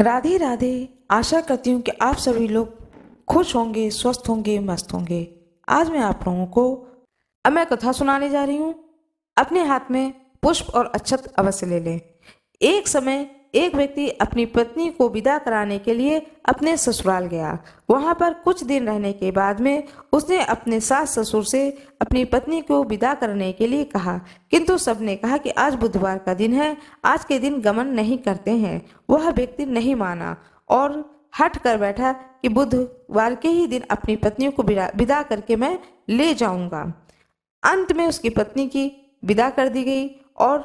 राधे राधे आशा करती हूँ कि आप सभी लोग खुश होंगे स्वस्थ होंगे मस्त होंगे आज मैं आप लोगों को अब मैं कथा सुनाने जा रही हूँ अपने हाथ में पुष्प और अक्षत अवश्य ले लें एक समय एक व्यक्ति अपनी पत्नी को विदा कराने के लिए अपने ससुराल गया वहाँ पर कुछ दिन रहने के बाद में उसने अपने सास ससुर से अपनी पत्नी को विदा करने के लिए कहा किंतु सबने कहा कि आज बुधवार का दिन है आज के दिन गमन नहीं करते हैं वह व्यक्ति नहीं माना और हट कर बैठा कि बुधवार के ही दिन अपनी पत्नी को विदा करके मैं ले जाऊंगा अंत में उसकी पत्नी की विदा कर दी गई और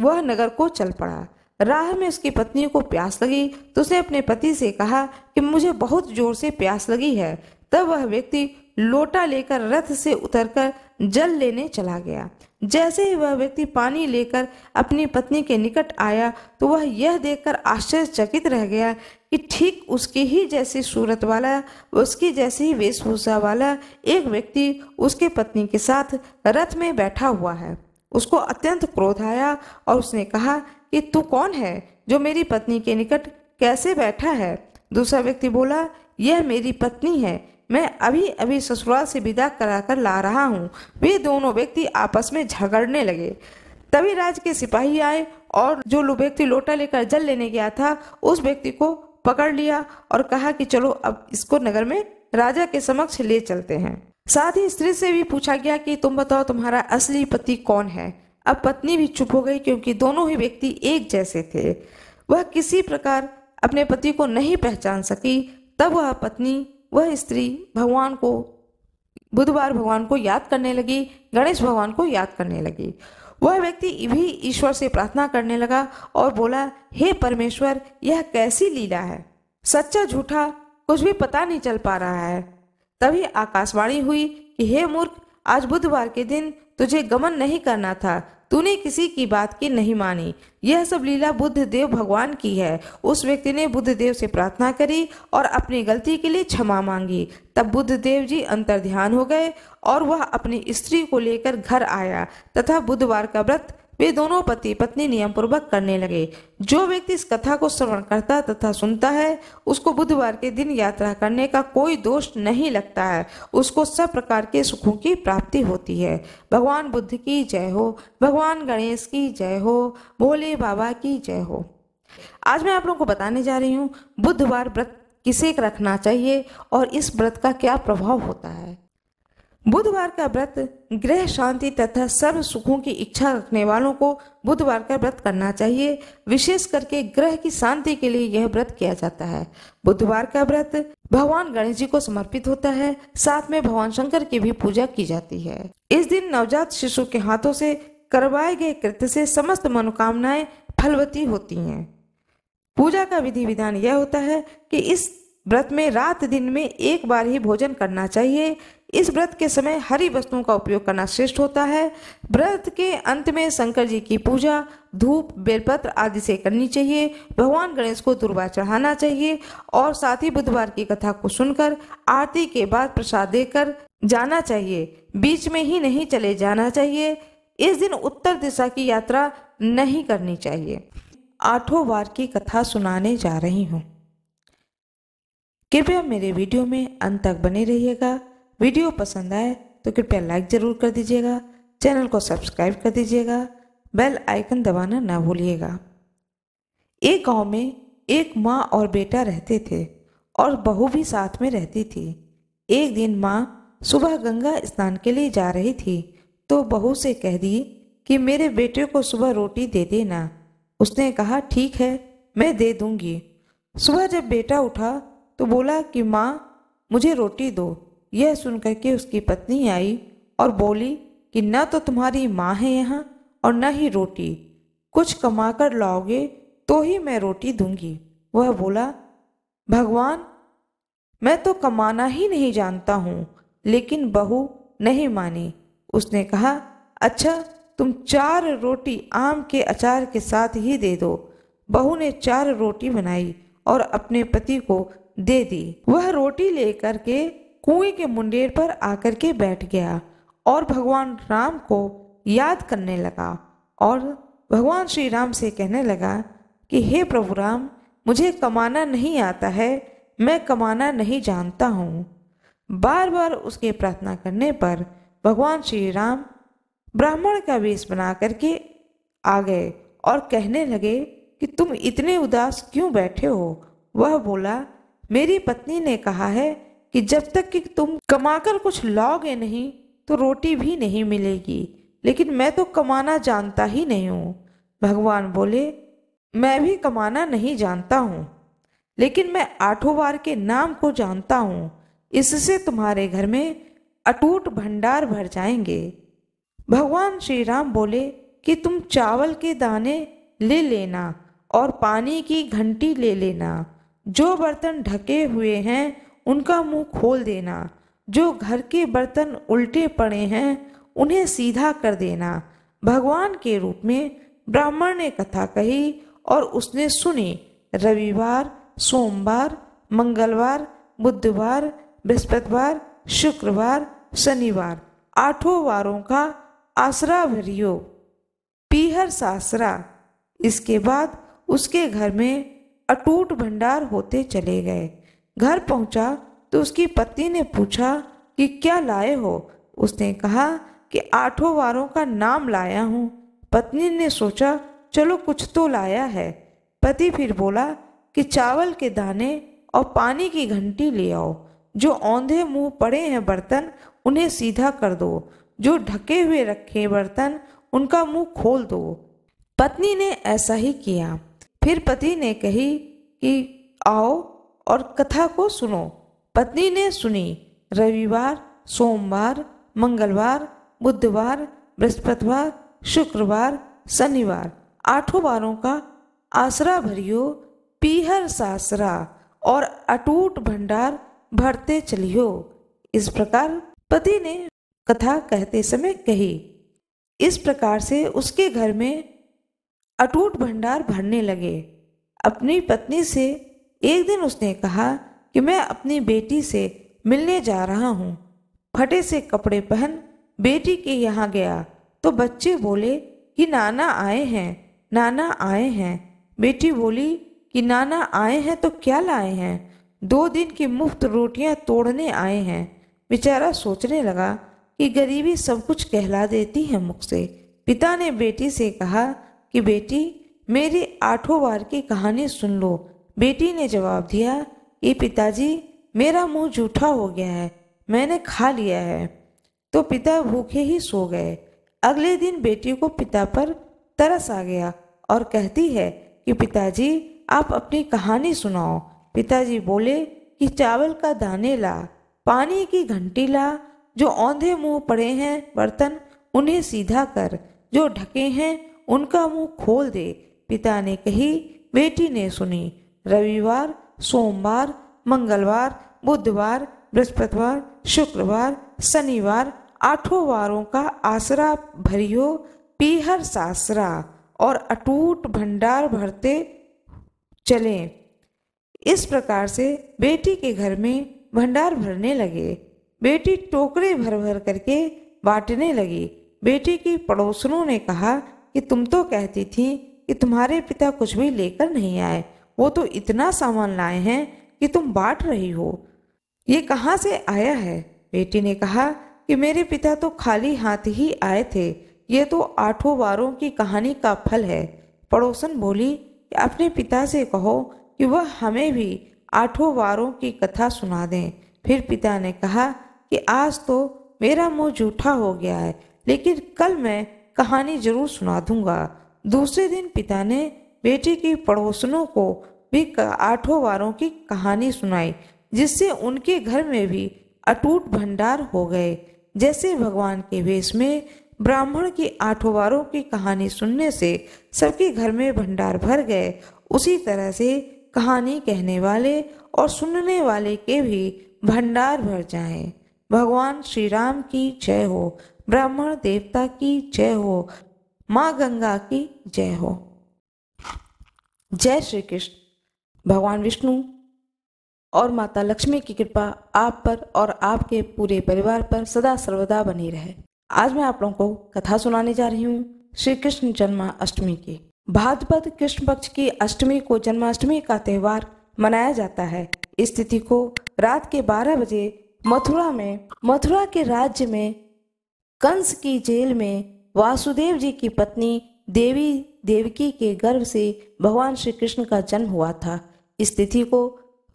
वह नगर को चल पड़ा राह में उसकी पत्नी को प्यास लगी तो उसने अपने पति से कहा कि मुझे बहुत जोर से प्यास लगी है तब वह व्यक्ति लोटा लेकर रथ से उतरकर जल लेने चला गया जैसे ही वह व्यक्ति पानी लेकर अपनी पत्नी के निकट आया तो वह यह देखकर आश्चर्यचकित रह गया कि ठीक उसकी ही जैसी सूरत वाला उसकी जैसी ही वेशभूषा वाला एक व्यक्ति उसके पत्नी के साथ रथ में बैठा हुआ है उसको अत्यंत क्रोध आया और उसने कहा कि तू कौन है जो मेरी पत्नी के निकट कैसे बैठा है दूसरा व्यक्ति बोला यह मेरी पत्नी है मैं अभी अभी ससुराल से विदा कराकर ला रहा हूँ वे दोनों व्यक्ति आपस में झगड़ने लगे तभी राज के सिपाही आए और जो व्यक्ति लोटा लेकर जल लेने गया था उस व्यक्ति को पकड़ लिया और कहा कि चलो अब इसको नगर में राजा के समक्ष ले चलते हैं साथ ही स्त्री से भी पूछा गया कि तुम बताओ तुम्हारा असली पति कौन है अब पत्नी भी चुप हो गई क्योंकि दोनों ही व्यक्ति एक जैसे थे वह किसी प्रकार अपने पति को नहीं पहचान सकी तब वह पत्नी वह स्त्री भगवान को बुधवार भगवान को याद करने लगी गणेश भगवान को याद करने लगी वह व्यक्ति भी ईश्वर से प्रार्थना करने लगा और बोला हे परमेश्वर यह कैसी लीला है सच्चा झूठा कुछ भी पता नहीं चल पा रहा है तभी आकाशवाणी हुई कि हे मूर्ख आज बुधवार के दिन तुझे गमन नहीं करना था तूने किसी की बात की नहीं मानी यह सब लीला बुद्ध देव भगवान की है उस व्यक्ति ने बुद्ध देव से प्रार्थना करी और अपनी गलती के लिए क्षमा मांगी तब बुद्ध देव जी अंतर ध्यान हो गए और वह अपनी स्त्री को लेकर घर आया तथा बुधवार का व्रत वे दोनों पति पत्नी नियम पूर्वक करने लगे जो व्यक्ति इस कथा को श्रवण करता तथा सुनता है उसको बुधवार के दिन यात्रा करने का कोई दोष नहीं लगता है उसको सब प्रकार के सुखों की प्राप्ति होती है भगवान बुद्ध की जय हो भगवान गणेश की जय हो भोले बाबा की जय हो आज मैं आप लोगों को बताने जा रही हूँ बुधवार व्रत किसे रखना चाहिए और इस व्रत का क्या प्रभाव होता है बुधवार का व्रत ग्रह शांति तथा सर्व सुखों की इच्छा रखने वालों को बुधवार का व्रत करना चाहिए विशेष करके ग्रह की शांति के लिए यह व्रत किया जाता है बुधवार का व्रत भगवान गणेश जी को समर्पित होता है साथ में भगवान शंकर की भी पूजा की जाती है इस दिन नवजात शिशु के हाथों से करवाए गए कृत्य से समस्त मनोकामनाएं फलवती होती हैं पूजा का विधि विधान यह होता है कि इस व्रत में रात दिन में एक बार ही भोजन करना चाहिए इस व्रत के समय हरी वस्तुओं का उपयोग करना श्रेष्ठ होता है व्रत के अंत में शंकर जी की पूजा धूप बेलपत्र आदि से करनी चाहिए भगवान गणेश को दुर्वा चढ़ाना चाहिए और साथ ही बुधवार की कथा को सुनकर आरती के बाद प्रसाद देकर जाना चाहिए बीच में ही नहीं चले जाना चाहिए इस दिन उत्तर दिशा की यात्रा नहीं करनी चाहिए आठों बार की कथा सुनाने जा रही हूँ कृपया मेरे वीडियो में अंत तक बने रहिएगा वीडियो पसंद आए तो कृपया लाइक ज़रूर कर दीजिएगा चैनल को सब्सक्राइब कर दीजिएगा बेल आइकन दबाना ना भूलिएगा एक गांव में एक माँ और बेटा रहते थे और बहू भी साथ में रहती थी एक दिन माँ सुबह गंगा स्नान के लिए जा रही थी तो बहू से कह दी कि मेरे बेटे को सुबह रोटी दे देना उसने कहा ठीक है मैं दे दूंगी सुबह जब बेटा उठा तो बोला कि माँ मुझे रोटी दो यह सुनकर के उसकी पत्नी आई और बोली कि न तो तुम्हारी माँ है यहाँ और न ही रोटी कुछ कमा कर लाओगे तो ही मैं रोटी दूंगी वह बोला भगवान मैं तो कमाना ही नहीं जानता हूँ लेकिन बहू नहीं मानी उसने कहा अच्छा तुम चार रोटी आम के अचार के साथ ही दे दो बहू ने चार रोटी बनाई और अपने पति को दे दी वह रोटी लेकर के कुएं के मुंडेर पर आकर के बैठ गया और भगवान राम को याद करने लगा और भगवान श्री राम से कहने लगा कि हे प्रभु राम मुझे कमाना नहीं आता है मैं कमाना नहीं जानता हूँ बार बार उसके प्रार्थना करने पर भगवान श्री राम ब्राह्मण का वेश बना करके आ गए और कहने लगे कि तुम इतने उदास क्यों बैठे हो वह बोला मेरी पत्नी ने कहा है कि जब तक कि तुम कमाकर कुछ लाओगे नहीं तो रोटी भी नहीं मिलेगी लेकिन मैं तो कमाना जानता ही नहीं हूँ भगवान बोले मैं भी कमाना नहीं जानता हूँ लेकिन मैं आठों बार के नाम को जानता हूँ इससे तुम्हारे घर में अटूट भंडार भर जाएंगे भगवान श्री राम बोले कि तुम चावल के दाने ले लेना और पानी की घंटी ले लेना जो बर्तन ढके हुए हैं उनका मुंह खोल देना जो घर के बर्तन उल्टे पड़े हैं उन्हें सीधा कर देना भगवान के रूप में ब्राह्मण ने कथा कही और उसने सुनी रविवार सोमवार मंगलवार बुधवार बृहस्पतिवार शुक्रवार शनिवार आठों वारों का आसरा भरियो पीहर सासरा इसके बाद उसके घर में अटूट भंडार होते चले गए घर पहुंचा तो उसकी पत्नी ने पूछा कि क्या लाए हो उसने कहा कि आठों वारों का नाम लाया हूँ पत्नी ने सोचा चलो कुछ तो लाया है पति फिर बोला कि चावल के दाने और पानी की घंटी ले आओ जो औंधे मुंह पड़े हैं बर्तन उन्हें सीधा कर दो जो ढके हुए रखे बर्तन उनका मुंह खोल दो पत्नी ने ऐसा ही किया फिर पति ने कही कि आओ और कथा को सुनो पत्नी ने सुनी रविवार सोमवार मंगलवार बुधवार बृहस्पतिवार शुक्रवार शनिवार आठों बारों का आसरा भरियो पीहर सासरा और अटूट भंडार भरते चलियो इस प्रकार पति ने कथा कहते समय कही इस प्रकार से उसके घर में अटूट भंडार भरने लगे अपनी पत्नी से एक दिन उसने कहा कि मैं अपनी बेटी से मिलने जा रहा हूँ फटे से कपड़े पहन बेटी के यहाँ गया तो बच्चे बोले कि नाना आए हैं नाना आए हैं बेटी बोली कि नाना आए हैं तो क्या लाए हैं दो दिन की मुफ्त रोटियाँ तोड़ने आए हैं बेचारा सोचने लगा कि गरीबी सब कुछ कहला देती है मुझसे पिता ने बेटी से कहा कि बेटी मेरी आठों बार की कहानी सुन लो बेटी ने जवाब दिया कि पिताजी मेरा मुंह झूठा हो गया है मैंने खा लिया है तो पिता भूखे ही सो गए अगले दिन बेटी को पिता पर तरस आ गया और कहती है कि पिताजी आप अपनी कहानी सुनाओ पिताजी बोले कि चावल का दाने ला पानी की घंटी ला जो औंधे मुंह पड़े हैं बर्तन उन्हें सीधा कर जो ढके हैं उनका मुंह खोल दे पिता ने कही बेटी ने सुनी रविवार सोमवार मंगलवार बुधवार बृहस्पतिवार शुक्रवार शनिवार आठों वारों का आसरा भरियो पीहर सासरा और अटूट भंडार भरते चले इस प्रकार से बेटी के घर में भंडार भरने लगे बेटी टोकरे भर भर करके बांटने लगी बेटी की पड़ोसनों ने कहा कि तुम तो कहती थी कि तुम्हारे पिता कुछ भी लेकर नहीं आए वो तो इतना सामान लाए हैं कि तुम बांट रही हो ये कहाँ से आया है बेटी ने कहा कि मेरे पिता तो खाली हाथ ही आए थे ये तो आठों वारों की कहानी का फल है पड़ोसन बोली कि अपने पिता से कहो कि वह हमें भी आठों वारों की कथा सुना दें फिर पिता ने कहा कि आज तो मेरा मुंह झूठा हो गया है लेकिन कल मैं कहानी जरूर सुना दूंगा दूसरे दिन पिता ने बेटे की पड़ोसनों को भी आठों वारों की कहानी सुनाई जिससे उनके घर में भी अटूट भंडार हो गए जैसे भगवान के वेश में ब्राह्मण की आठों वारों की कहानी सुनने से सबके घर में भंडार भर गए उसी तरह से कहानी कहने वाले और सुनने वाले के भी भंडार भर जाएं। भगवान श्री राम की जय हो ब्राह्मण देवता की जय हो माँ गंगा की जय हो जय श्री कृष्ण भगवान विष्णु और माता लक्ष्मी की कृपा आप पर और आपके पूरे परिवार पर सदा सर्वदा बनी रहे आज मैं आप लोगों को कथा सुनाने जा रही हूँ श्री कृष्ण जन्माष्टमी की भाद्रपद कृष्ण पक्ष की अष्टमी को जन्माष्टमी का त्यौहार मनाया जाता है इस तिथि को रात के 12 बजे मथुरा में मथुरा के राज्य में कंस की जेल में वासुदेव जी की पत्नी देवी देवकी के गर्भ से भगवान श्री कृष्ण का जन्म हुआ था इस तिथि को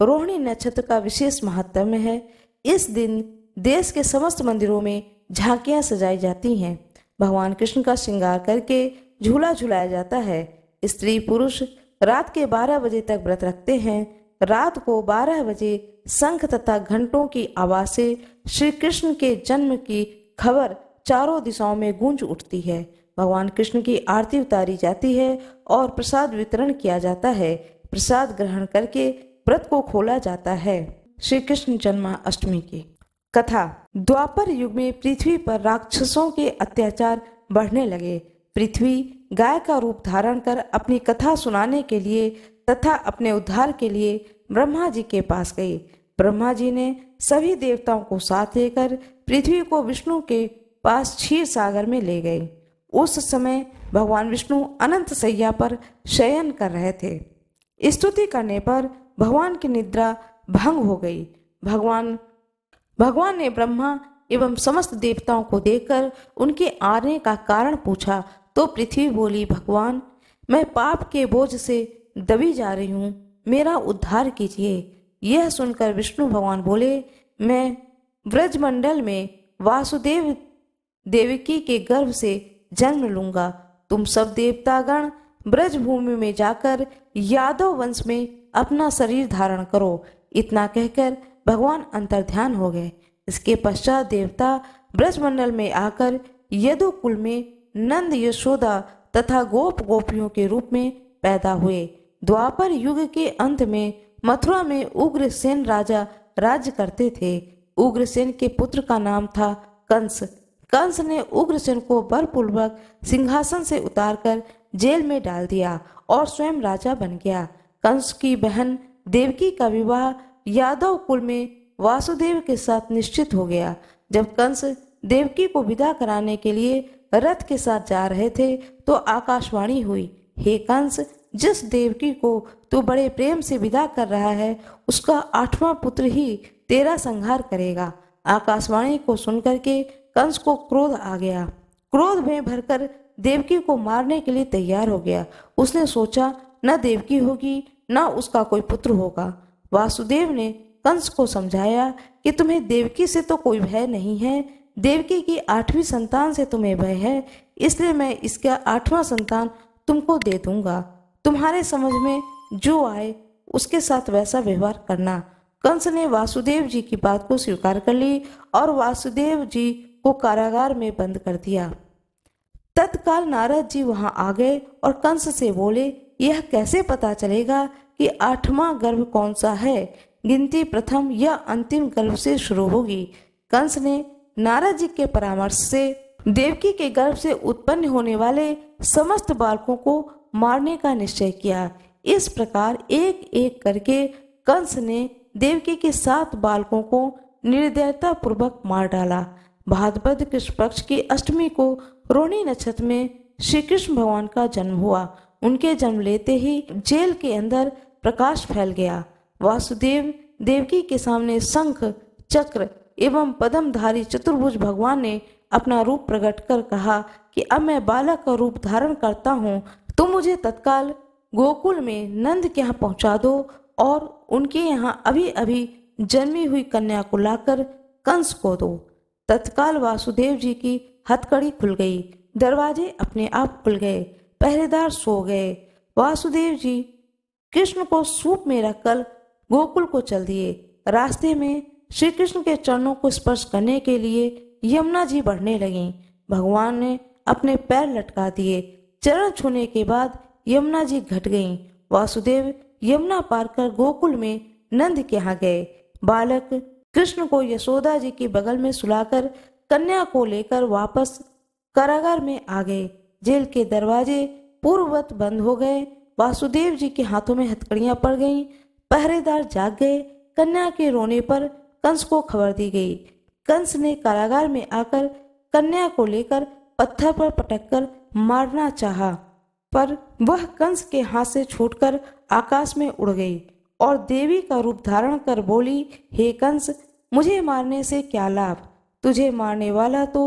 रोहिणी नक्षत्र का विशेष महत्व है इस दिन देश के समस्त मंदिरों में झांकियां सजाई जाती हैं भगवान कृष्ण का श्रृंगार करके झूला झुलाया जाता है स्त्री पुरुष रात के 12 बजे तक व्रत रखते हैं रात को 12 बजे शंख तथा घंटों की आवाज से श्री कृष्ण के जन्म की खबर चारों दिशाओं में गूंज उठती है भगवान कृष्ण की आरती उतारी जाती है और प्रसाद वितरण किया जाता है प्रसाद ग्रहण करके व्रत को खोला जाता है श्री कृष्ण जन्माष्टमी की कथा द्वापर युग में पृथ्वी पर राक्षसों के अत्याचार बढ़ने लगे पृथ्वी गाय का रूप धारण कर अपनी कथा सुनाने के लिए तथा अपने उद्धार के लिए ब्रह्मा जी के पास गई ब्रह्मा जी ने सभी देवताओं को साथ लेकर पृथ्वी को विष्णु के पास क्षीर सागर में ले गई उस समय भगवान विष्णु अनंत सैया पर शयन कर रहे थे स्तुति करने पर भगवान की निद्रा भंग हो गई भगवान भगवान ने ब्रह्मा एवं समस्त देवताओं को देखकर उनके आने का कारण पूछा तो पृथ्वी बोली भगवान मैं पाप के बोझ से दबी जा रही हूँ मेरा उद्धार कीजिए यह सुनकर विष्णु भगवान बोले मैं ब्रजमंडल में वासुदेव देवकी के गर्भ से जन्म लूंगा तुम सब देवतागण ब्रजभूमि में जाकर यादव वंश में अपना शरीर धारण करो इतना कहकर भगवान अंतर ध्यान हो गए इसके पश्चात देवता ब्रजमंडल में आकर यदुकुल में नंद यशोदा तथा गोप गोपियों के रूप में पैदा हुए द्वापर युग के अंत में मथुरा में उग्रसेन राजा राज्य करते थे उग्रसेन के पुत्र का नाम था कंस कंस ने उग्रसेन को बलपूर्वक सिंहासन से उतारकर जेल में डाल दिया और स्वयं राजा बन गया कंस की बहन देवकी का विवाह यादव कुल में वासुदेव के साथ निश्चित हो गया जब कंस देवकी को विदा कराने के लिए रथ के साथ जा रहे थे तो आकाशवाणी हुई हे कंस जिस देवकी को तू बड़े प्रेम से विदा कर रहा है उसका आठवां पुत्र ही तेरा संहार करेगा आकाशवाणी को सुनकर के कंस को क्रोध आ गया क्रोध में भरकर देवकी को मारने के लिए तैयार हो गया उसने सोचा न देवकी होगी न उसका कोई पुत्र होगा वासुदेव ने कंस को समझाया कि तुम्हें देवकी से तो कोई भय नहीं है देवकी की आठवीं संतान से तुम्हें भय है इसलिए मैं इसका आठवां संतान तुमको दे दूंगा तुम्हारे समझ में जो आए उसके साथ वैसा व्यवहार करना कंस ने वासुदेव जी की बात को स्वीकार कर ली और वासुदेव जी को कारागार में बंद कर दिया तत्काल नारद जी वहां आ गए और कंस से बोले यह कैसे पता चलेगा कि आठवां गर्भ कौन सा है गिनती प्रथम या अंतिम गर्भ से शुरू होगी कंस ने नारद जी के परामर्श से देवकी के गर्भ से उत्पन्न होने वाले समस्त बालकों को मारने का निश्चय किया इस प्रकार एक एक करके कंस ने देवकी के सात बालकों को निर्दयता पूर्वक मार डाला भाद्रपद कृष्ण पक्ष की अष्टमी को रोणी नक्षत्र में श्री कृष्ण भगवान का जन्म हुआ उनके जन्म लेते ही जेल के अंदर प्रकाश फैल गया वासुदेव देवकी के सामने शंख चक्र एवं पदमधारी चतुर्भुज भगवान ने अपना रूप प्रकट कर कहा कि अब मैं बालक का रूप धारण करता हूँ तो मुझे तत्काल गोकुल में नंद के यहाँ पहुँचा दो और उनके यहाँ अभी अभी जन्मी हुई कन्या को लाकर कंस को दो तत्काल वासुदेव जी की हथकड़ी खुल गई दरवाजे अपने आप खुल गए पहरेदार सो गए वासुदेव जी कृष्ण को सूप में रखकर गोकुल को चल दिए रास्ते में श्री कृष्ण के चरणों को स्पर्श करने के लिए यमुना जी बढ़ने लगीं भगवान ने अपने पैर लटका दिए चरण छूने के बाद यमुना जी घट गईं वासुदेव यमुना पार कर गोकुल में नंद के यहाँ गए बालक कृष्ण को यशोदा जी के बगल में सुलाकर कन्या को लेकर वापस कारागार में आ गए जेल के दरवाजे पूर्ववत बंद हो गए वासुदेव जी के हाथों में हथकड़ियां पड़ गईं पहरेदार जाग गए कन्या के रोने पर कंस को खबर दी गई कंस ने कारागार में आकर कन्या को लेकर पत्थर पर पटक कर मारना चाहा पर वह कंस के हाथ से छूटकर आकाश में उड़ गई और देवी का रूप धारण कर बोली हे कंस मुझे मारने से क्या लाभ तुझे मारने वाला तो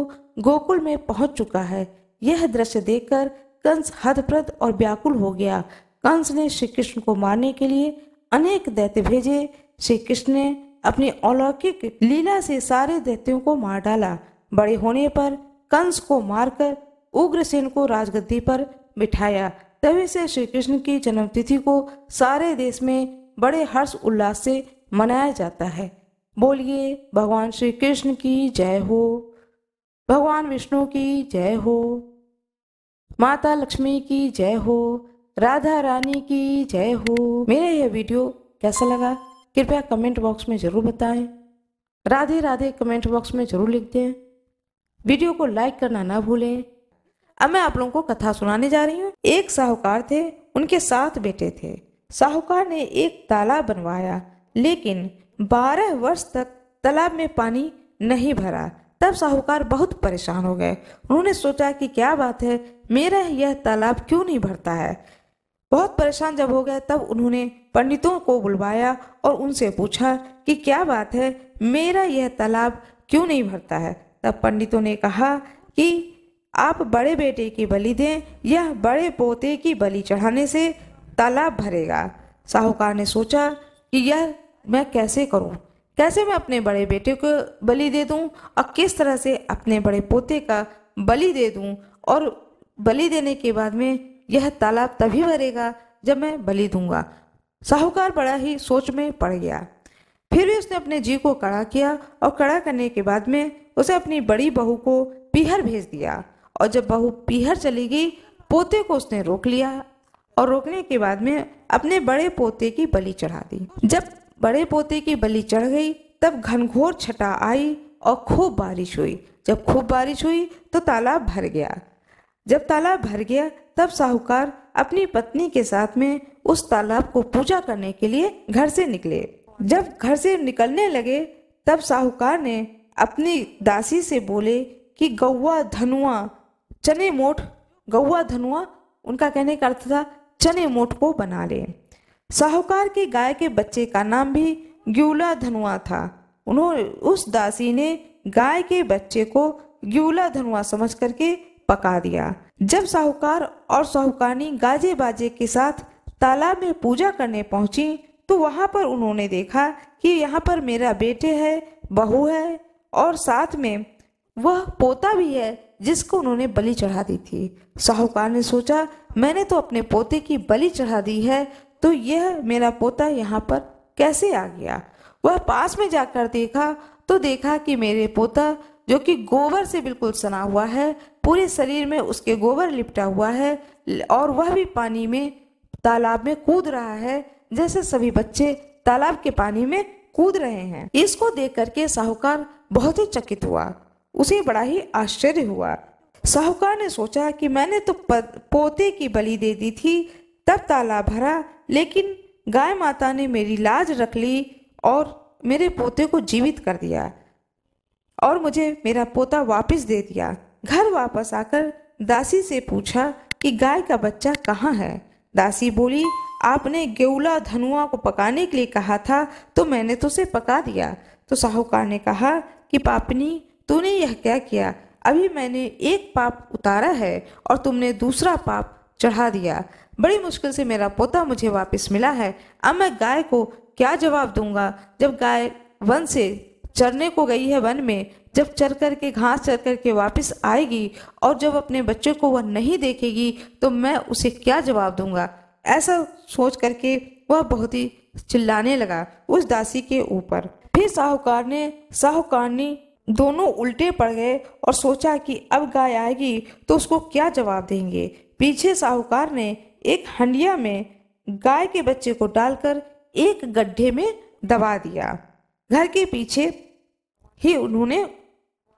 गोकुल में पहुंच चुका है यह दृश्य देखकर कंस हदप्रद और व्याकुल हो गया कंस ने श्री कृष्ण को मारने के लिए अनेक दैत्य भेजे श्री कृष्ण ने अपनी अलौकिक लीला से सारे दैत्यों को मार डाला बड़े होने पर कंस को मारकर उग्रसेन को राजगद्दी पर बिठाया तभी से श्री कृष्ण की जन्मतिथि को सारे देश में बड़े हर्ष उल्लास से मनाया जाता है बोलिए भगवान श्री कृष्ण की जय हो भगवान विष्णु की जय हो माता लक्ष्मी की जय हो राधा रानी की जय हो मेरा यह वीडियो कैसा लगा कृपया कमेंट बॉक्स में ज़रूर बताएं राधे राधे कमेंट बॉक्स में ज़रूर लिख दें वीडियो को लाइक करना ना भूलें अब मैं आप लोगों को कथा सुनाने जा रही हूँ एक साहूकार थे उनके सात बेटे थे साहूकार ने एक तालाब बनवाया लेकिन बारह वर्ष तक तालाब में पानी नहीं भरा तब साहूकार बहुत परेशान हो गए उन्होंने सोचा कि क्या बात है मेरा यह तालाब क्यों नहीं भरता है बहुत परेशान जब हो गए तब उन्होंने पंडितों को बुलवाया और उनसे पूछा कि क्या बात है मेरा यह तालाब क्यों नहीं भरता है तब पंडितों ने कहा कि आप बड़े बेटे की बलि दें यह बड़े पोते की बलि चढ़ाने से तालाब भरेगा साहूकार ने सोचा कि यह मैं कैसे करूं? कैसे मैं अपने बड़े बेटे को बलि दे दूं और किस तरह से अपने बड़े पोते का बलि दे दूं और बलि देने के बाद में यह तालाब तभी भरेगा जब मैं बलि दूंगा साहूकार बड़ा ही सोच में पड़ गया फिर भी उसने अपने जी को कड़ा किया और कड़ा करने के बाद में उसे अपनी बड़ी बहू को पीहर भेज दिया और जब बहू पीहर चली गई पोते को उसने रोक लिया और रोकने के बाद में अपने बड़े पोते की बलि चढ़ा दी जब बड़े पोते की बलि चढ़ गई तब घनघोर छटा आई और खूब बारिश हुई जब खूब बारिश हुई तो तालाब भर गया जब तालाब भर गया तब साहूकार अपनी पत्नी के साथ में उस तालाब को पूजा करने के लिए घर से निकले जब घर से निकलने लगे तब साहूकार ने अपनी दासी से बोले कि गौवा धनुआ चने मोठ गौवा धनुआ उनका कहने का अर्थ था चने को बना ले साहूकार की गाय के बच्चे का नाम भी ग्यूला धनुआ था उन्होंने उस दासी ने गाय के बच्चे को ग्यूला धनुआ समझ करके पका दिया जब साहूकार और साहूकारी गाजे बाजे के साथ तालाब में पूजा करने पहुंची तो वहां पर उन्होंने देखा कि यहाँ पर मेरा बेटे है बहू है और साथ में वह पोता भी है जिसको उन्होंने बलि चढ़ा दी थी साहूकार ने सोचा मैंने तो अपने पोते की बलि चढ़ा दी है तो यह मेरा पोता यहाँ पर कैसे आ गया वह पास में जाकर देखा तो देखा कि मेरे पोता जो कि गोबर से बिल्कुल सना हुआ है पूरे शरीर में उसके गोबर लिपटा हुआ है और वह भी पानी में तालाब में कूद रहा है जैसे सभी बच्चे तालाब के पानी में कूद रहे हैं इसको देख करके साहूकार बहुत ही चकित हुआ उसे बड़ा ही आश्चर्य हुआ साहूकार ने सोचा कि मैंने तो पोते की बलि दे दी थी तब ताला भरा लेकिन गाय माता ने मेरी लाज रख ली और मेरे पोते को जीवित कर दिया और मुझे मेरा पोता वापस दे दिया घर वापस आकर दासी से पूछा कि गाय का बच्चा कहाँ है दासी बोली आपने गेउला धनुआ को पकाने के लिए कहा था तो मैंने तो उसे पका दिया तो साहूकार ने कहा कि पापनी तूने यह क्या किया अभी मैंने एक पाप उतारा है और तुमने दूसरा पाप चढ़ा दिया बड़ी मुश्किल से मेरा पोता मुझे वापस मिला है अब मैं गाय को क्या जवाब दूंगा जब गाय वन से चरने को गई है वन में जब चर कर के घास चर कर के वापस आएगी और जब अपने बच्चे को वह नहीं देखेगी तो मैं उसे क्या जवाब दूंगा ऐसा सोच करके वह बहुत ही चिल्लाने लगा उस दासी के ऊपर फिर साहूकार ने साहूकारनी दोनों उल्टे पड़ गए और सोचा कि अब गाय आएगी तो उसको क्या जवाब देंगे पीछे साहूकार ने एक हंडिया में गाय के बच्चे को डालकर एक गड्ढे में दबा दिया घर के पीछे ही उन्होंने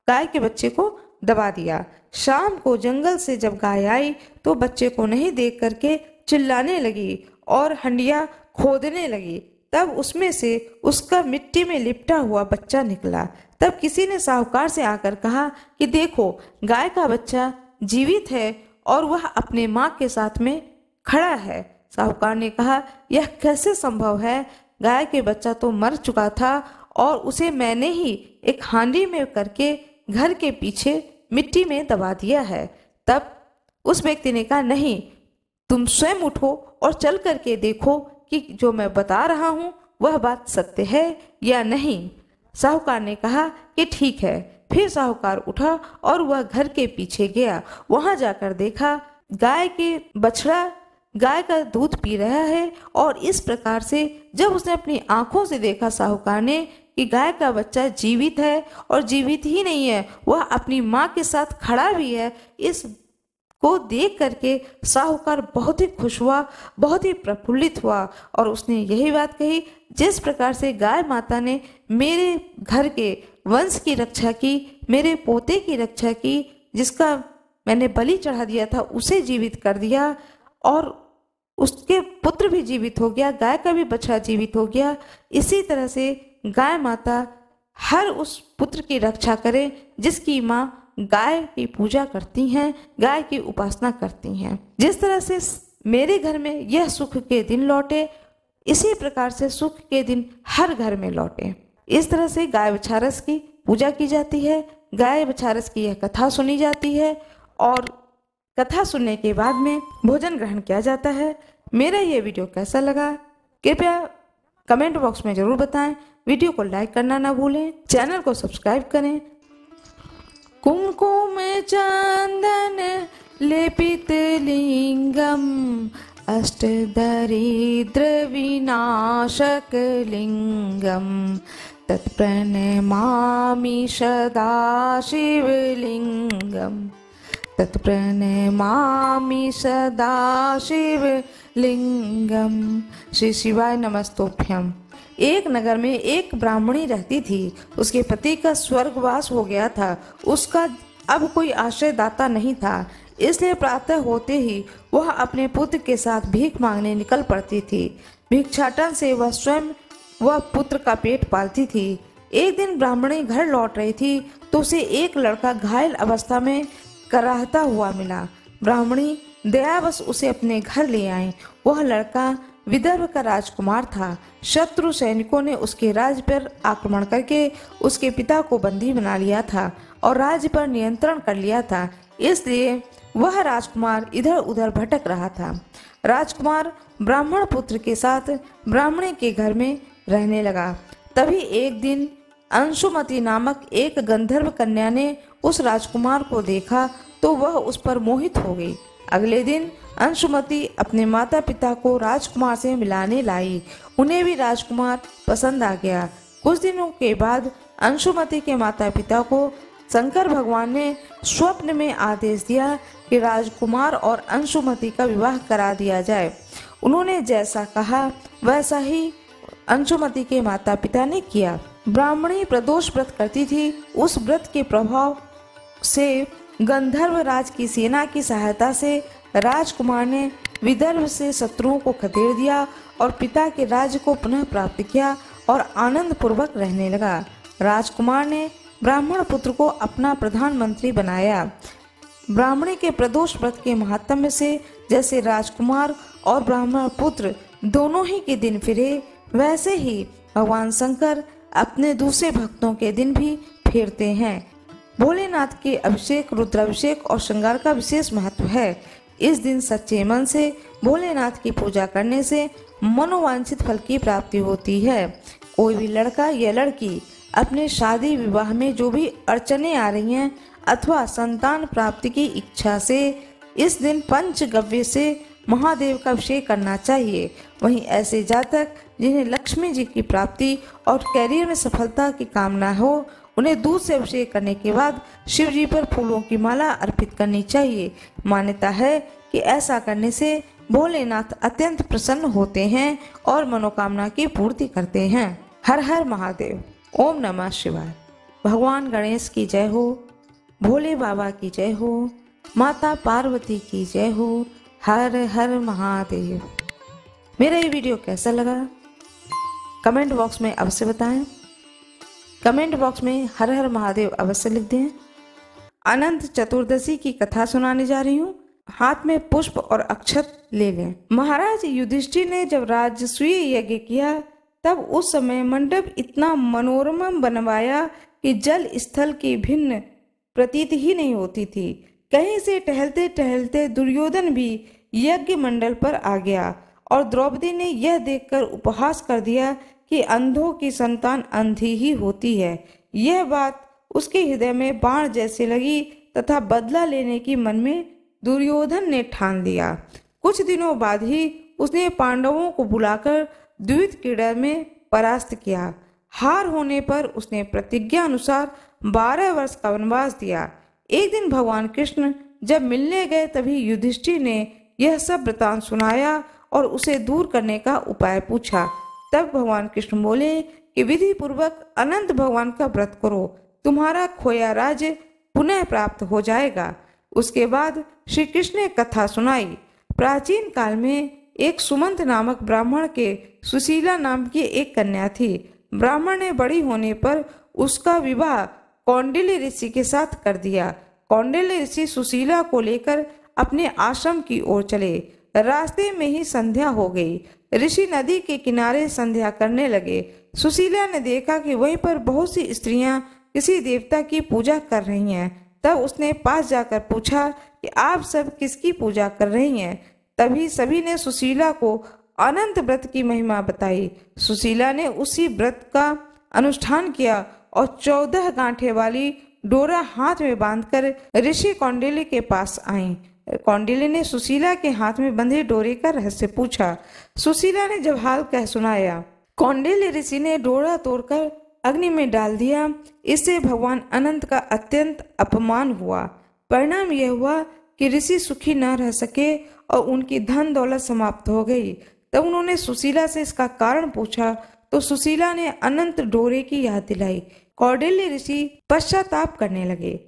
गाय के बच्चे को दबा दिया शाम को जंगल से जब गाय आई तो बच्चे को नहीं देख करके चिल्लाने लगी और हंडिया खोदने लगी तब उसमें से उसका मिट्टी में लिपटा हुआ बच्चा निकला तब किसी ने साहूकार से आकर कहा कि देखो गाय का बच्चा जीवित है और वह अपने माँ के साथ में खड़ा है साहूकार ने कहा यह कैसे संभव है गाय के बच्चा तो मर चुका था और उसे मैंने ही एक हांडी में करके घर के पीछे मिट्टी में दबा दिया है तब उस व्यक्ति ने कहा नहीं तुम स्वयं उठो और चल करके देखो कि जो मैं बता रहा हूँ वह बात सत्य है या नहीं साहूकार ने कहा कि ठीक है फिर साहूकार उठा और वह घर के पीछे गया वहां जाकर देखा गाय के बछड़ा गाय का दूध पी रहा है और इस प्रकार से जब उसने अपनी आंखों से देखा साहूकार ने कि गाय का बच्चा जीवित है और जीवित ही नहीं है वह अपनी माँ के साथ खड़ा भी है इस को देख करके साहूकार बहुत ही खुश हुआ बहुत ही प्रफुल्लित हुआ और उसने यही बात कही जिस प्रकार से गाय माता ने मेरे घर के वंश की रक्षा की मेरे पोते की रक्षा की जिसका मैंने बलि चढ़ा दिया था उसे जीवित कर दिया और उसके पुत्र भी जीवित हो गया गाय का भी बच्चा जीवित हो गया इसी तरह से गाय माता हर उस पुत्र की रक्षा करे जिसकी माँ गाय की पूजा करती हैं गाय की उपासना करती हैं जिस तरह से मेरे घर में यह सुख के दिन लौटे इसी प्रकार से सुख के दिन हर घर में लौटे इस तरह से गाय बछारस की पूजा की जाती है गाय बछारस की यह कथा सुनी जाती है और कथा सुनने के बाद में भोजन ग्रहण किया जाता है मेरा ये वीडियो कैसा लगा कृपया कमेंट बॉक्स में ज़रूर बताएं वीडियो को लाइक करना ना भूलें चैनल को सब्सक्राइब करें कुम्कुमचन्दनलिपितलिङ्गम् अष्टदरीद्रविनाशकलिङ्गं लिंगम मामि सदा शिवलिङ्गं तत्प्रणमामि मामि श्रीशिवाय नमस्तोभ्यम् एक नगर में एक ब्राह्मणी रहती थी उसके पति का स्वर्गवास हो गया था उसका अब कोई आश्रयदाता नहीं था इसलिए प्रातः होते ही वह अपने पुत्र के साथ भीख मांगने निकल पड़ती थी भिक्षाटन से वह स्वयं वह पुत्र का पेट पालती थी एक दिन ब्राह्मणी घर लौट रही थी तो उसे एक लड़का घायल अवस्था में कराहता हुआ मिला ब्राह्मणी दयावश उसे अपने घर ले आए वह लड़का विदर्भ का राजकुमार था शत्रु सैनिकों ने उसके राज्य पर आक्रमण करके उसके पिता को बंदी बना लिया था और राज्य पर नियंत्रण कर लिया था इसलिए वह राजकुमार इधर उधर भटक रहा था राजकुमार ब्राह्मण पुत्र के साथ ब्राह्मणी के घर में रहने लगा तभी एक दिन अंशुमती नामक एक गंधर्व कन्या ने उस राजकुमार को देखा तो वह उस पर मोहित हो गई अगले दिन अंशुमति अपने माता पिता को राजकुमार से मिलाने लाई उन्हें भी राजकुमार पसंद आ गया कुछ दिनों के बाद अंशुमति के माता पिता को शंकर भगवान ने स्वप्न में आदेश दिया कि राजकुमार और अंशुमति का विवाह करा दिया जाए उन्होंने जैसा कहा वैसा ही अंशुमति के माता पिता ने किया ब्राह्मणी प्रदोष व्रत करती थी उस व्रत के प्रभाव से गंधर्व राज की सेना की सहायता से राजकुमार ने विदर्भ से शत्रुओं को खदेड़ दिया और पिता के राज्य को पुनः प्राप्त किया और आनंद पूर्वक रहने लगा राजकुमार ने ब्राह्मण पुत्र को अपना प्रधानमंत्री बनाया ब्राह्मणी के प्रदोष व्रत के महात्म्य से जैसे राजकुमार और ब्राह्मण पुत्र दोनों ही के दिन फिरे वैसे ही भगवान शंकर अपने दूसरे भक्तों के दिन भी फेरते हैं भोलेनाथ के अभिषेक रुद्राभिषेक और श्रृंगार का विशेष महत्व है इस दिन सच्चे मन से भोलेनाथ की पूजा करने से मनोवांछित फल की प्राप्ति होती है कोई भी लड़का या लड़की अपने शादी विवाह में जो भी अड़चने आ रही हैं अथवा संतान प्राप्ति की इच्छा से इस दिन पंच गव्य से महादेव का अभिषेक करना चाहिए वहीं ऐसे जातक जिन्हें लक्ष्मी जी की प्राप्ति और कैरियर में सफलता की कामना हो उन्हें दूध से अभिषेक करने के बाद शिव जी पर फूलों की माला अर्पित करनी चाहिए मान्यता है कि ऐसा करने से भोलेनाथ अत्यंत प्रसन्न होते हैं और मनोकामना की पूर्ति करते हैं हर हर महादेव ओम नमः शिवाय भगवान गणेश की जय हो भोले बाबा की जय हो माता पार्वती की जय हो हर हर महादेव मेरा ये वीडियो कैसा लगा कमेंट बॉक्स में अवश्य बताएं कमेंट बॉक्स में हर हर महादेव अवश्य लिख दें अनंत चतुर्दशी की कथा सुनाने जा रही हूँ हाथ में पुष्प और अक्षत ले लें महाराज युधिष्ठिर ने जब राजस्वीय यज्ञ किया तब उस समय मंडप इतना मनोरम बनवाया कि जल स्थल की भिन्न प्रतीत ही नहीं होती थी कहीं से टहलते टहलते दुर्योधन भी यज्ञ मंडल पर आ गया और द्रौपदी ने यह देखकर उपहास कर दिया कि अंधों की संतान अंधी ही होती है यह बात उसके हृदय में बाढ़ जैसे लगी तथा बदला लेने की मन में दुर्योधन ने ठान दिया कुछ दिनों बाद ही उसने पांडवों को बुलाकर द्वित क्रीड़ा में परास्त किया हार होने पर उसने प्रतिज्ञा अनुसार बारह वर्ष का वनवास दिया एक दिन भगवान कृष्ण जब मिलने गए तभी युधिष्ठिर ने यह सब वृतांत सुनाया और उसे दूर करने का उपाय पूछा तब भगवान कृष्ण बोले कि विधि पूर्वक अनंत भगवान का व्रत करो तुम्हारा खोया राज्य पुनः प्राप्त हो जाएगा उसके बाद श्री कृष्ण ने कथा सुनाई प्राचीन काल में एक सुमंत नामक ब्राह्मण के सुशीला नाम की एक कन्या थी ब्राह्मण ने बड़ी होने पर उसका विवाह कौंडिल्य ऋषि के साथ कर दिया कौंडिल्य ऋषि सुशीला को लेकर अपने आश्रम की ओर चले रास्ते में ही संध्या हो गई ऋषि नदी के किनारे संध्या करने लगे सुशीला ने देखा कि वहीं पर बहुत सी स्त्रियां किसी देवता की पूजा कर रही हैं तब उसने पास जाकर पूछा कि आप सब किसकी पूजा कर रही हैं तभी सभी ने सुशीला को अनंत व्रत की महिमा बताई सुशीला ने उसी व्रत का अनुष्ठान किया और चौदह गांठे वाली डोरा हाथ में बांधकर ऋषि कौंडेली के पास आई कौंडिले ने सुशीला के हाथ में बंधे डोरे का रहस्य पूछा सुशीला ने जब हाल कह सुनाया कौंडिल्य ऋषि ने डोरा तोड़कर अग्नि में डाल दिया इससे भगवान अनंत का अत्यंत अपमान हुआ परिणाम यह हुआ कि ऋषि सुखी न रह सके और उनकी धन दौलत समाप्त हो गई तब उन्होंने सुशीला से इसका कारण पूछा तो सुशीला ने अनंत डोरे की याद दिलाई कौडिल्य ऋषि पश्चाताप करने लगे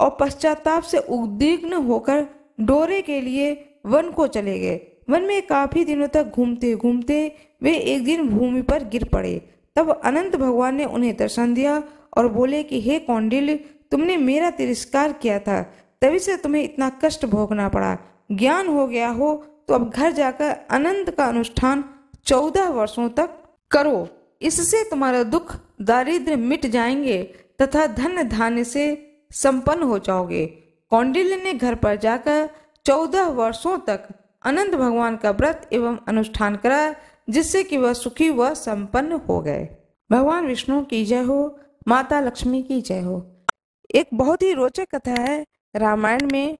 और पश्चाताप से उद्विग्न होकर डोरे के लिए वन को चले गए वन में काफी दिनों तक घूमते घूमते वे एक दिन भूमि पर गिर पड़े तब अनंत भगवान ने उन्हें दर्शन दिया और बोले कि हे कौंडिल तुमने मेरा तिरस्कार किया था तभी से तुम्हें इतना कष्ट भोगना पड़ा ज्ञान हो गया हो तो अब घर जाकर अनंत का अनुष्ठान चौदह वर्षों तक करो इससे तुम्हारा दुख दारिद्र मिट जाएंगे तथा धन धान्य से संपन्न हो जाओगे कौंडिल्य ने घर पर जाकर चौदह वर्षों तक अनंत भगवान का व्रत एवं अनुष्ठान करा जिससे कि वह सुखी व संपन्न हो गए भगवान विष्णु की जय हो माता लक्ष्मी की जय हो एक बहुत ही रोचक कथा है रामायण में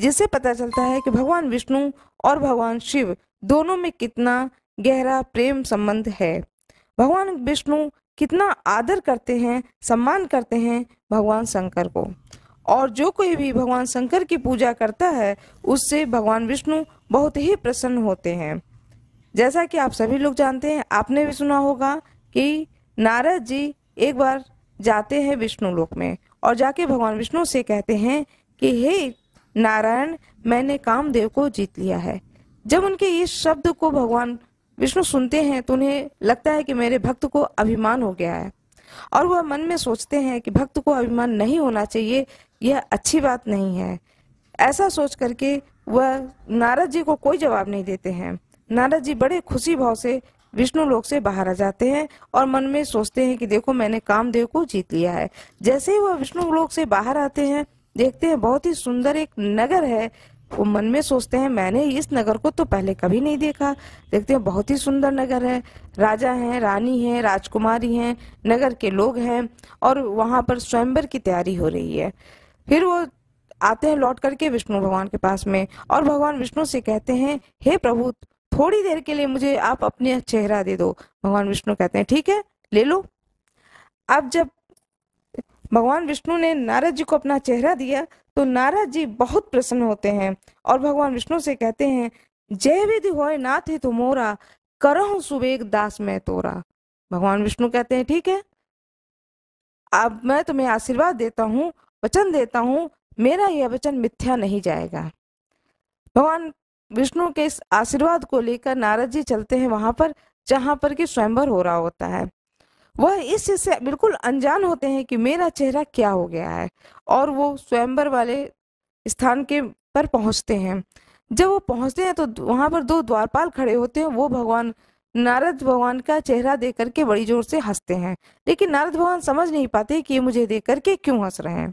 जिससे पता चलता है कि भगवान विष्णु और भगवान शिव दोनों में कितना गहरा प्रेम संबंध है भगवान विष्णु कितना आदर करते हैं सम्मान करते हैं भगवान शंकर को और जो कोई भी भगवान शंकर की पूजा करता है उससे भगवान विष्णु बहुत ही प्रसन्न होते हैं जैसा कि आप सभी लोग जानते हैं आपने भी सुना होगा कि नारद जी एक बार जाते हैं विष्णु लोक में और जाके भगवान विष्णु से कहते हैं कि हे नारायण मैंने कामदेव को जीत लिया है जब उनके इस शब्द को भगवान विष्णु सुनते हैं तो उन्हें लगता है कि मेरे भक्त को अभिमान हो गया है और वह मन में सोचते हैं कि भक्त को अभिमान नहीं होना चाहिए यह अच्छी बात नहीं है ऐसा सोच करके वह नारद जी को कोई जवाब नहीं देते हैं नारद जी बड़े खुशी भाव से विष्णु लोक से बाहर आ जाते हैं और मन में सोचते हैं कि देखो मैंने कामदेव को जीत लिया है जैसे ही वह विष्णु लोक से बाहर आते हैं देखते हैं बहुत ही सुंदर एक नगर है वो मन में सोचते हैं मैंने इस नगर को तो पहले कभी नहीं देखा देखते हैं बहुत ही सुंदर नगर है राजा हैं रानी हैं राजकुमारी हैं नगर के लोग हैं और वहाँ पर स्वयंवर की तैयारी हो रही है फिर वो आते हैं लौट करके विष्णु भगवान के पास में और भगवान विष्णु से कहते हैं हे प्रभु थोड़ी देर के लिए मुझे आप अपने चेहरा दे दो भगवान विष्णु कहते हैं ठीक है ले लो अब जब भगवान विष्णु ने नारद जी को अपना चेहरा दिया तो नारद जी बहुत प्रसन्न होते हैं और भगवान विष्णु से कहते हैं जय विधि हो नाथ ही तुमोरा करो सुवेग दास मैं तोरा भगवान विष्णु कहते हैं ठीक है अब मैं तुम्हें आशीर्वाद देता हूँ वचन देता हूँ मेरा यह वचन मिथ्या नहीं जाएगा भगवान विष्णु के इस आशीर्वाद को लेकर नारद जी चलते हैं वहां पर जहां पर कि स्वयंवर हो रहा होता है वह इस चीज से बिल्कुल अनजान होते हैं कि मेरा चेहरा क्या हो गया है और वो स्वयंवर वाले स्थान के पर पहुंचते हैं जब वो पहुंचते हैं तो वहां पर दो द्वारपाल खड़े होते हैं वो भगवान नारद भगवान का चेहरा देख करके बड़ी जोर से हंसते हैं लेकिन नारद भगवान समझ नहीं पाते कि मुझे देख करके क्यों हंस रहे हैं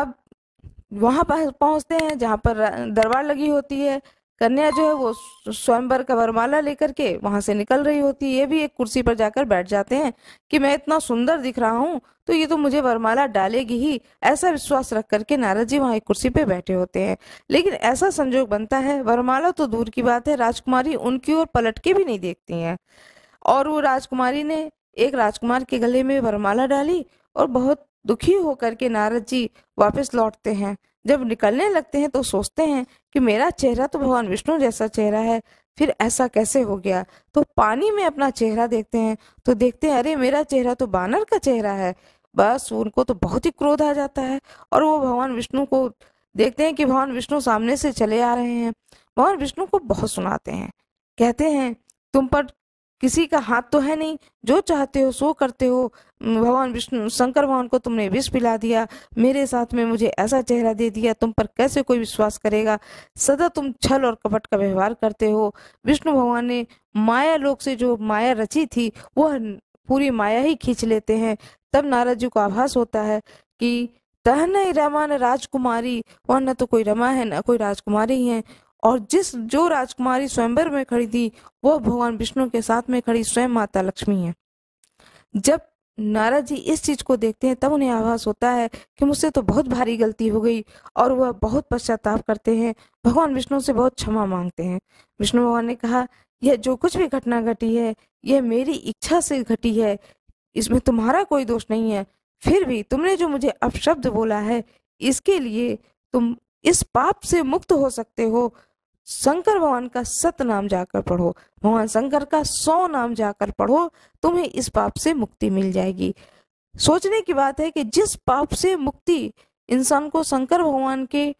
अब वहां पर पहुंचते हैं जहां पर दरबार लगी होती है कन्या जो है वो स्वयंवर का वरमाला लेकर के वहां से निकल रही होती है ये भी एक कुर्सी पर जाकर बैठ जाते हैं कि मैं इतना सुंदर दिख रहा हूँ तो ये तो मुझे वरमाला डालेगी ही ऐसा विश्वास रख करके नारद जी वहाँ एक कुर्सी पे बैठे होते हैं लेकिन ऐसा संजोग बनता है वरमाला तो दूर की बात है राजकुमारी उनकी ओर पलट के भी नहीं देखती है और वो राजकुमारी ने एक राजकुमार के गले में वरमाला डाली और बहुत दुखी होकर के नारद जी वापस लौटते हैं जब निकलने लगते हैं तो सोचते हैं कि मेरा चेहरा तो भगवान विष्णु जैसा चेहरा है फिर ऐसा कैसे हो गया तो पानी में अपना चेहरा देखते हैं तो देखते हैं अरे मेरा चेहरा तो बानर का चेहरा है बस उनको तो बहुत ही क्रोध आ जाता है और वो भगवान विष्णु को देखते हैं कि भगवान विष्णु सामने से चले आ रहे हैं भगवान विष्णु को बहुत सुनाते हैं कहते हैं तुम पर किसी का हाथ तो है नहीं जो चाहते हो सो करते हो भगवान विष्णु शंकर भगवान को तुमने विष पिला दिया मेरे साथ में मुझे ऐसा चेहरा दे दिया तुम पर कैसे कोई विश्वास करेगा सदा तुम छल और कपट का व्यवहार करते हो विष्णु भगवान ने माया लोक से जो माया रची थी वह पूरी माया ही खींच लेते हैं तब नारद जी को आभास होता है कि तह नहीं रमा न राजकुमारी वह न तो कोई रमा है न कोई राजकुमारी है और जिस जो राजकुमारी स्वयंवर में खड़ी थी वह भगवान विष्णु के साथ में खड़ी स्वयं माता लक्ष्मी है जब नारद जी इस चीज को देखते हैं तब उन्हें आभास होता है कि मुझसे तो बहुत भारी गलती हो गई और वह बहुत पश्चाताप करते हैं भगवान विष्णु से बहुत क्षमा मांगते हैं विष्णु भगवान ने कहा यह जो कुछ भी घटना घटी है यह मेरी इच्छा से घटी है इसमें तुम्हारा कोई दोष नहीं है फिर भी तुमने जो मुझे अपशब्द बोला है इसके लिए तुम इस पाप से मुक्त हो सकते हो शंकर भगवान का सत नाम जाकर पढ़ो भगवान शंकर का सौ नाम जाकर पढ़ो तुम्हें इस पाप से मुक्ति मिल जाएगी सोचने की बात है कि जिस पाप से मुक्ति इंसान को शंकर भगवान के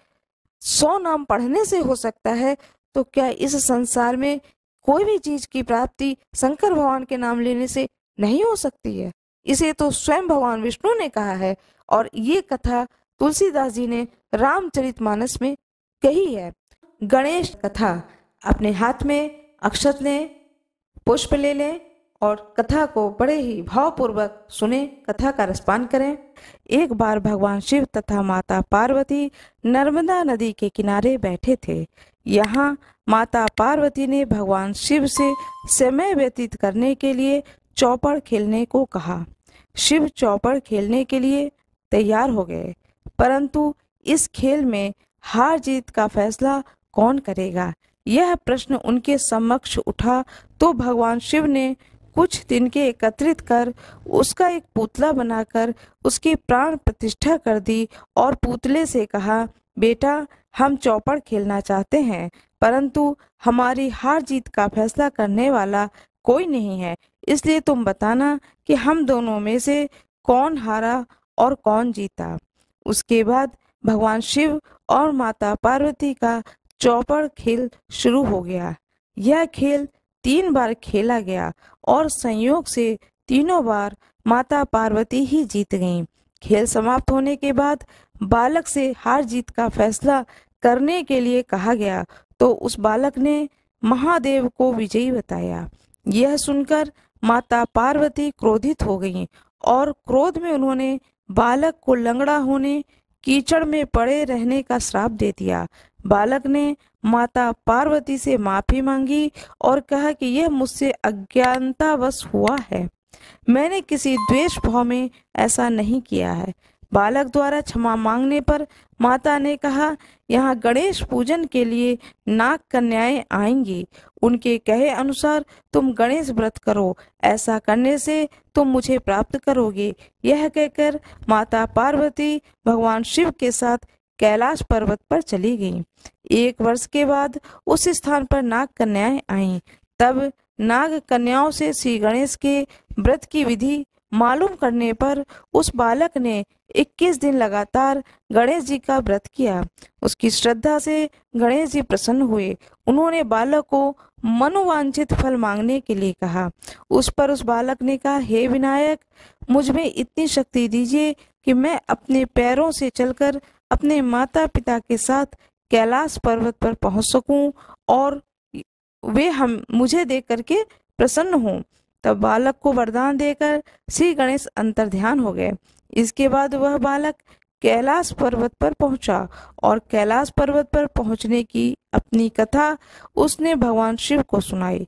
सौ नाम पढ़ने से हो सकता है तो क्या इस संसार में कोई भी चीज की प्राप्ति शंकर भगवान के नाम लेने से नहीं हो सकती है इसे तो स्वयं भगवान विष्णु ने कहा है और ये कथा तुलसीदास जी ने रामचरितमानस में कही है गणेश कथा अपने हाथ में अक्षत लें पुष्प ले लें और कथा को बड़े ही भावपूर्वक सुने कथा का रसपान करें एक बार भगवान शिव तथा माता पार्वती नर्मदा नदी के किनारे बैठे थे यहाँ माता पार्वती ने भगवान शिव से समय व्यतीत करने के लिए चौपड़ खेलने को कहा शिव चौपड़ खेलने के लिए तैयार हो गए परंतु इस खेल में हार जीत का फैसला कौन करेगा यह प्रश्न उनके समक्ष उठा तो भगवान शिव ने कुछ तिनके एकत्रित कर उसका एक पुतला बनाकर उसकी प्राण प्रतिष्ठा कर दी और पुतले से कहा बेटा हम चौपड़ खेलना चाहते हैं परंतु हमारी हार जीत का फैसला करने वाला कोई नहीं है इसलिए तुम बताना कि हम दोनों में से कौन हारा और कौन जीता उसके बाद भगवान शिव और माता पार्वती का चौपड़ खेल शुरू हो गया यह खेल तीन बार खेला गया और संयोग से तीनों बार माता पार्वती ही जीत गईं। खेल समाप्त होने के बाद बालक से हार जीत का फैसला करने के लिए कहा गया तो उस बालक ने महादेव को विजयी बताया यह सुनकर माता पार्वती क्रोधित हो गईं और क्रोध में उन्होंने बालक को लंगड़ा होने कीचड़ में पड़े रहने का श्राप दे दिया बालक ने माता पार्वती से माफी मांगी और कहा कि यह मुझसे अज्ञानतावश हुआ है मैंने किसी द्वेष भाव में ऐसा नहीं किया है बालक द्वारा क्षमा मांगने पर माता ने कहा यहाँ गणेश पूजन के लिए नाग कन्याएं आएंगी उनके कहे अनुसार तुम गणेश व्रत करो ऐसा करने से तुम मुझे प्राप्त करोगे यह कहकर माता पार्वती भगवान शिव के साथ कैलाश पर्वत पर चली गईं। एक वर्ष के बाद उस स्थान पर नाग कन्याएं आईं। तब नाग कन्याओं से श्री गणेश के व्रत की विधि मालूम करने पर उस बालक ने 21 दिन लगातार गणेश जी का व्रत किया उसकी श्रद्धा से गणेश जी प्रसन्न हुए उन्होंने बालक को मनोवांछित फल मांगने के लिए कहा उस पर उस बालक ने कहा हे विनायक मुझ में इतनी शक्ति दीजिए कि मैं अपने पैरों से चलकर अपने माता पिता के साथ कैलाश पर्वत पर पहुंच सकूं और वे हम मुझे देख करके प्रसन्न हों तब बालक को वरदान देकर श्री गणेश अंतर ध्यान हो गए इसके बाद वह बालक कैलाश पर्वत पर पहुंचा और कैलाश पर्वत पर पहुंचने की अपनी कथा उसने भगवान शिव को सुनाई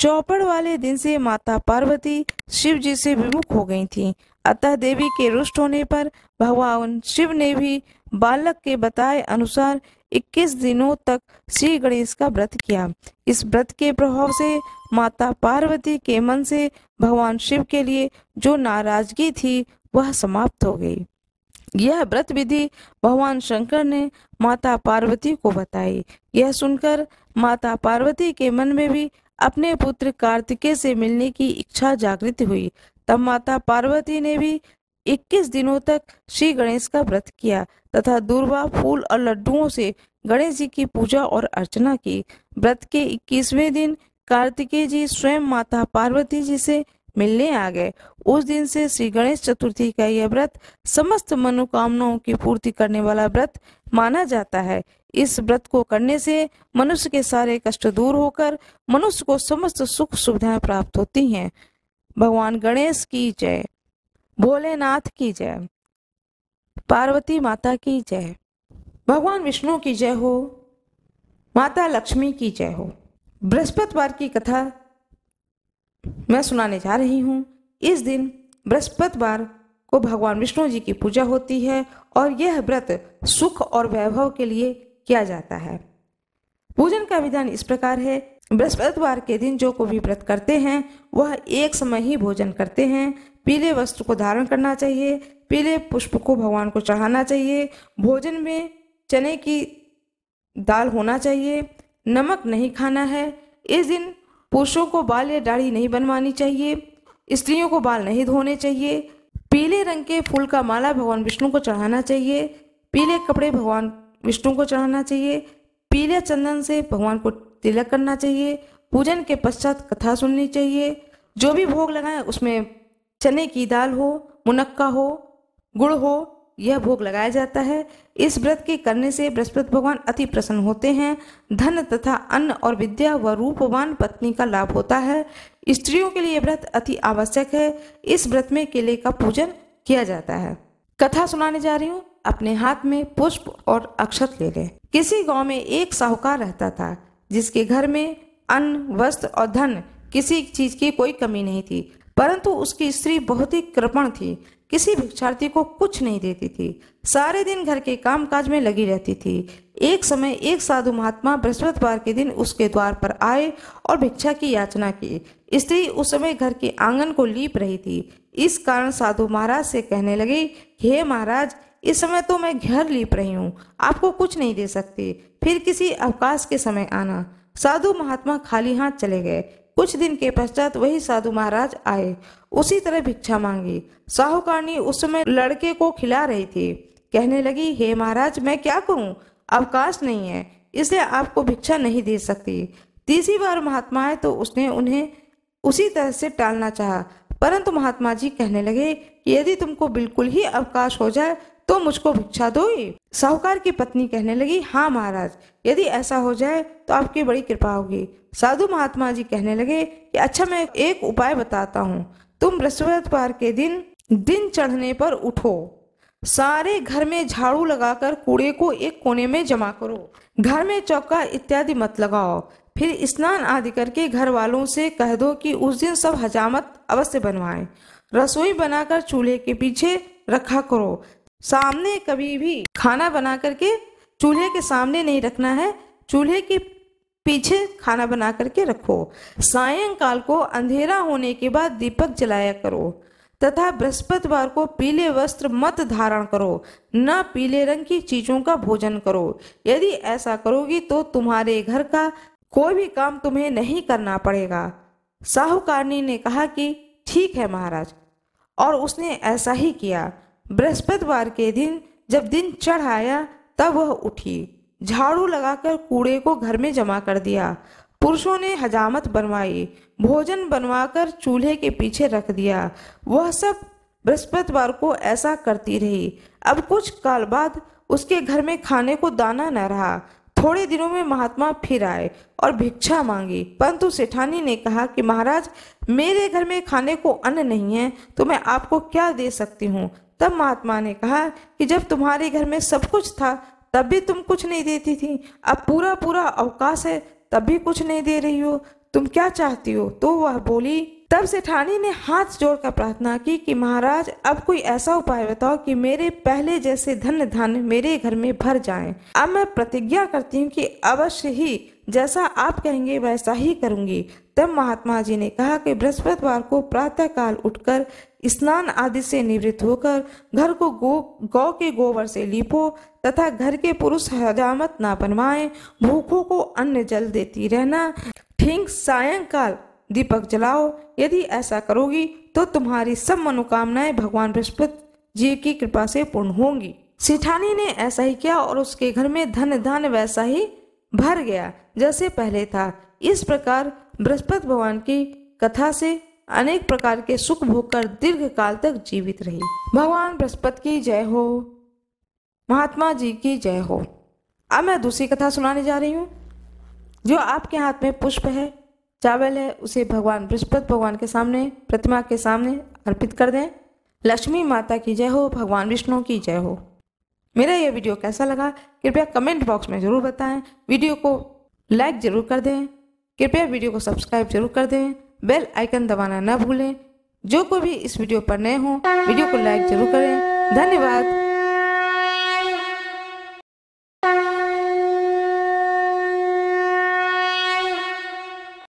चौपड़ वाले दिन से माता पार्वती शिव जी से विमुख हो गई थी अतः देवी के रुष्ट होने पर भगवान शिव ने भी बालक के बताए अनुसार 21 दिनों तक श्री गणेश का व्रत किया इस व्रत के प्रभाव से माता पार्वती के मन से भगवान शिव के लिए जो नाराजगी थी वह समाप्त हो गई यह व्रत विधि भगवान शंकर ने माता पार्वती को बताई यह सुनकर माता पार्वती के मन में भी अपने पुत्र कार्तिकेय से मिलने की इच्छा जागृत हुई तब माता पार्वती ने भी 21 दिनों तक श्री गणेश का व्रत किया तथा दूरवा फूल और लड्डुओं से गणेश जी की पूजा और अर्चना की व्रत के 21वें दिन कार्तिकेय जी स्वयं माता पार्वती जी से मिलने आ गए उस दिन से श्री गणेश चतुर्थी का यह व्रत समस्त मनोकामनाओं की पूर्ति करने वाला व्रत माना जाता है इस व्रत को करने से मनुष्य के सारे कष्ट दूर होकर मनुष्य को समस्त सुख सुविधाएं प्राप्त होती हैं भगवान गणेश की जय भोलेनाथ की जय पार्वती माता की जय भगवान विष्णु की जय हो माता लक्ष्मी की जय हो बृहस्पतिवार की कथा मैं सुनाने जा रही हूँ इस दिन बृहस्पतिवार को भगवान विष्णु जी की पूजा होती है और यह व्रत सुख और वैभव के लिए किया जाता है पूजन का विधान इस प्रकार है बृहस्पतिवार के दिन जो को भी व्रत करते हैं वह एक समय ही भोजन करते हैं पीले वस्त्र को धारण करना चाहिए पीले पुष्प को भगवान को चढ़ाना चाहिए भोजन में चने की दाल होना चाहिए नमक नहीं खाना है इस दिन पुरुषों को बाल या दाढ़ी नहीं बनवानी चाहिए स्त्रियों को बाल नहीं धोने चाहिए पीले रंग के फूल का माला भगवान विष्णु को चढ़ाना चाहिए पीले कपड़े भगवान विष्णु को चढ़ाना चाहिए पीले चंदन से भगवान को तिलक करना चाहिए पूजन के पश्चात कथा सुननी चाहिए जो भी भोग लगाएं उसमें चने की दाल हो मुनक्का हो गुड़ हो यह भोग लगाया जाता है इस व्रत के करने से बृहस्पति भगवान अति प्रसन्न होते हैं धन तथा अन्न और विद्या व रूपवान पत्नी का लाभ होता है स्त्रियों के लिए व्रत अति आवश्यक है इस व्रत में केले का पूजन किया जाता है कथा सुनाने जा रही हूँ अपने हाथ में पुष्प और अक्षत ले लें किसी गांव में एक साहूकार रहता था जिसके घर में अन्न वस्त्र और धन किसी चीज की कोई कमी नहीं थी परंतु उसकी स्त्री बहुत ही कृपण थी किसी भिक्षार्थी को कुछ नहीं देती थी सारे दिन घर के कामकाज में लगी रहती थी एक समय एक साधु महात्मा बृहस्पतिवार के दिन उसके द्वार पर आए और भिक्षा की याचना की स्त्री उस समय घर के आंगन को लीप रही थी इस कारण साधु महाराज से कहने लगी हे महाराज इस समय तो मैं घर लीप रही हूँ आपको कुछ नहीं दे सकती फिर किसी अवकाश के समय आना साधु महात्मा खाली हाथ चले गए कुछ दिन के पश्चात वही साधु महाराज आए उसी तरह भिक्षा मांगी साहूकारनी उस समय लड़के को खिला रही थी कहने लगी हे महाराज मैं क्या करूं अवकाश नहीं है इसलिए आपको भिक्षा नहीं दे सकती तीसरी बार महात्मा आए तो उसने उन्हें उसी तरह से टालना चाहा परंतु महात्मा जी कहने लगे कि यदि तुमको बिल्कुल ही अवकाश हो जाए तो मुझको भिक्षा दो साहूकार की पत्नी कहने लगी हाँ महाराज यदि ऐसा हो जाए तो आपकी बड़ी कृपा होगी साधु महात्मा जी कहने लगे कि अच्छा मैं एक उपाय बताता हूँ तुम बृहस्पतिवार के दिन दिन चढ़ने पर उठो सारे घर में झाड़ू लगाकर कूड़े को एक कोने में जमा करो घर में चौका इत्यादि मत लगाओ फिर स्नान आदि करके घर वालों से कह दो कि उस दिन सब हजामत अवश्य बनवाएं रसोई बनाकर चूल्हे के पीछे रखा करो सामने कभी भी खाना बना करके चूल्हे के सामने नहीं रखना है चूल्हे के पीछे खाना बना करके रखो सायंकाल को अंधेरा होने के बाद दीपक जलाया करो तथा बृहस्पतिवार को पीले वस्त्र मत धारण करो न पीले रंग की चीजों का भोजन करो यदि ऐसा करोगी तो तुम्हारे घर का कोई भी काम तुम्हें नहीं करना पड़ेगा साहूकारनी ने कहा कि ठीक है महाराज और उसने ऐसा ही किया बृहस्पतिवार के दिन जब दिन चढ़ आया तब वह उठी झाड़ू लगाकर कूड़े को घर में जमा कर दिया पुरुषों ने हजामत बनवाई भोजन बनवाकर चूल्हे के पीछे रख दिया वह सब बृहस्पतिवार को ऐसा करती रही अब कुछ काल बाद उसके घर में खाने को दाना न रहा थोड़े दिनों में महात्मा फिर आए और भिक्षा मांगी परंतु सेठानी ने कहा कि महाराज मेरे घर में खाने को अन्न नहीं है तो मैं आपको क्या दे सकती हूँ तब महात्मा ने कहा कि जब तुम्हारे घर में सब कुछ था तब भी तुम कुछ नहीं देती थी अब पूरा पूरा अवकाश है तब भी कुछ नहीं दे रही हो तुम क्या चाहती हो तो वह बोली तब सेठानी ने हाथ जोड़कर प्रार्थना की कि महाराज अब कोई ऐसा उपाय बताओ कि मेरे पहले जैसे धन धन मेरे घर में भर जाएं। अब मैं प्रतिज्ञा करती हूँ कि अवश्य ही जैसा आप कहेंगे वैसा ही करूँगी तब महात्मा जी ने कहा कि बृहस्पतिवार को प्रातःकाल उठकर स्नान आदि से निवृत्त होकर घर को गो गौ के गोबर से लिपो तथा घर के पुरुष हजामत ना बनवाएं भूखों को अन्न जल देती रहना ठीक सायंकाल दीपक जलाओ यदि ऐसा करोगी तो तुम्हारी सब मनोकामनाएं भगवान बृहस्पति जी की कृपा से पूर्ण होंगी सेठानी ने ऐसा ही किया और उसके घर में धन धन वैसा ही भर गया जैसे पहले था इस प्रकार बृहस्पति भगवान की कथा से अनेक प्रकार के सुख भोग कर दीर्घ काल तक जीवित रही भगवान बृहस्पति की जय हो महात्मा जी की जय हो अब मैं दूसरी कथा सुनाने जा रही हूँ जो आपके हाथ में पुष्प है चावल है उसे भगवान बृहस्पति भगवान के सामने प्रतिमा के सामने अर्पित कर दें लक्ष्मी माता की जय हो भगवान विष्णु की जय हो मेरा यह वीडियो कैसा लगा कृपया कमेंट बॉक्स में ज़रूर बताएं वीडियो को लाइक ज़रूर कर दें कृपया वीडियो को सब्सक्राइब जरूर कर दें बेल आइकन दबाना ना भूलें जो कोई भी इस वीडियो पर नए हो वीडियो को लाइक जरूर करें धन्यवाद